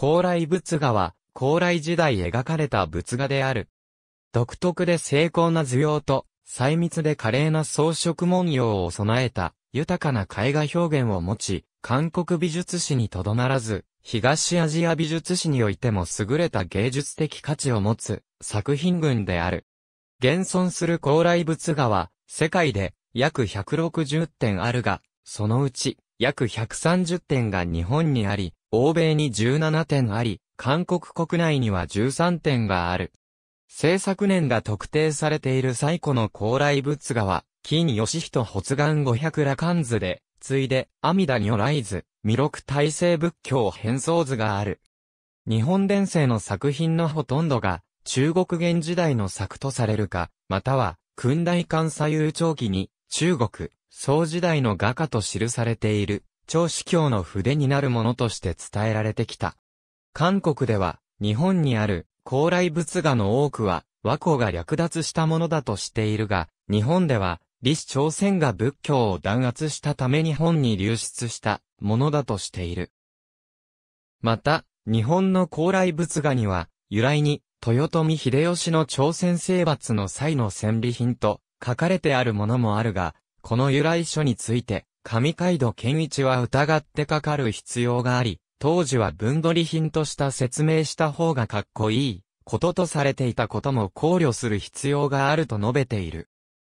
高麗仏画は、高麗時代描かれた仏画である。独特で精巧な図様と、細密で華麗な装飾文様を備えた、豊かな絵画表現を持ち、韓国美術史にとどまらず、東アジア美術史においても優れた芸術的価値を持つ作品群である。現存する高麗仏画は、世界で約160点あるが、そのうち約130点が日本にあり、欧米に17点あり、韓国国内には13点がある。制作年が特定されている最古の高麗仏画は、金義人発願五百羅漢図で、ついで、阿弥陀如来図、弥勒大聖仏教変装図がある。日本伝世の作品のほとんどが、中国元時代の作とされるか、または、訓大館左右長期に、中国、宋時代の画家と記されている。張子教の筆になるものとして伝えられてきた。韓国では、日本にある高麗仏画の多くは、和光が略奪したものだとしているが、日本では、李氏朝鮮が仏教を弾圧したため日本に流出したものだとしている。また、日本の高麗仏画には、由来に、豊臣秀吉の朝鮮征伐の際の戦利品と書かれてあるものもあるが、この由来書について、上海道健一は疑ってかかる必要があり、当時は分取り品とした説明した方がかっこいい、こととされていたことも考慮する必要があると述べている。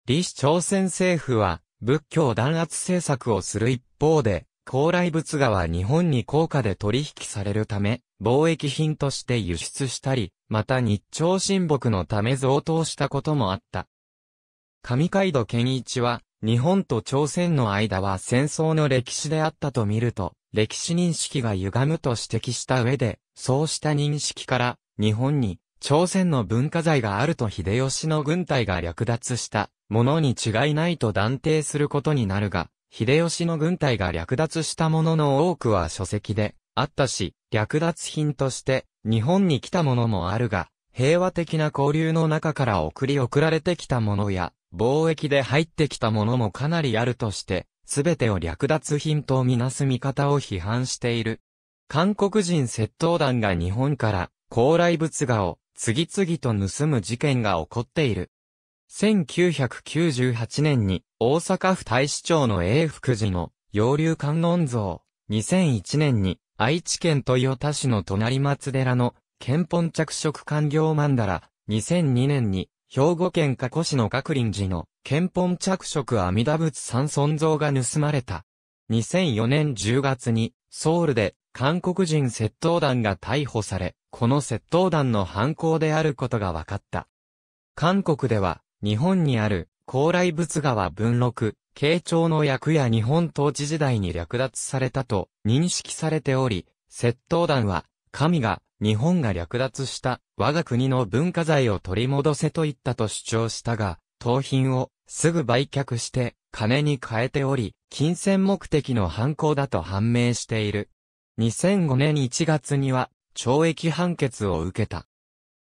李氏朝鮮政府は、仏教弾圧政策をする一方で、高麗仏画は日本に高価で取引されるため、貿易品として輸出したり、また日朝親睦のため贈答したこともあった。上海道健一は、日本と朝鮮の間は戦争の歴史であったと見ると、歴史認識が歪むと指摘した上で、そうした認識から、日本に朝鮮の文化財があると秀吉の軍隊が略奪したものに違いないと断定することになるが、秀吉の軍隊が略奪したものの多くは書籍であったし、略奪品として日本に来たものもあるが、平和的な交流の中から送り送られてきたものや、貿易で入ってきたものもかなりあるとして、すべてを略奪品とみなす見方を批判している。韓国人窃盗団が日本から高麗仏画を次々と盗む事件が起こっている。1998年に大阪府大市町の永福寺の洋流観音像、2001年に愛知県豊田市の隣松寺の憲本着色官業曼荼羅、2002年に兵庫県加古市の学林寺の憲本着色阿弥陀仏三尊像が盗まれた。2004年10月にソウルで韓国人窃盗団が逮捕され、この窃盗団の犯行であることが分かった。韓国では日本にある高麗仏川文録、慶長の役や日本統治時代に略奪されたと認識されており、窃盗団は神が日本が略奪した我が国の文化財を取り戻せといったと主張したが、盗品をすぐ売却して金に変えており、金銭目的の犯行だと判明している。2005年1月には懲役判決を受けた。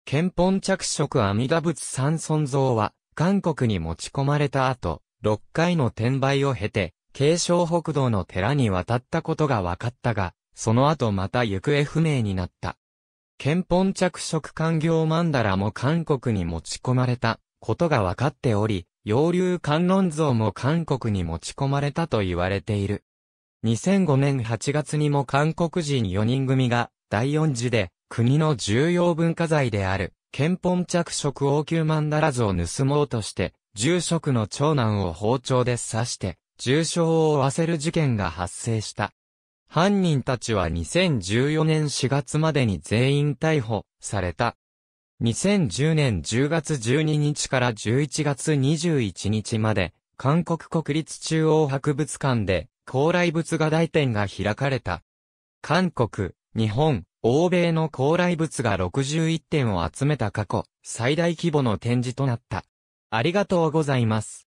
憲本着色阿弥陀仏三尊像は、韓国に持ち込まれた後、6回の転売を経て、京尚北道の寺に渡ったことが分かったが、その後また行方不明になった。憲本着色官業曼荼羅も韓国に持ち込まれたことが分かっており、洋流観音像も韓国に持ち込まれたと言われている。2005年8月にも韓国人4人組が第4次で国の重要文化財である憲本着色王宮曼荼羅像を盗もうとして住職の長男を包丁で刺して重傷を負わせる事件が発生した。犯人たちは2014年4月までに全員逮捕された。2010年10月12日から11月21日まで、韓国国立中央博物館で、高麗物画大展が開かれた。韓国、日本、欧米の高麗物が61点を集めた過去、最大規模の展示となった。ありがとうございます。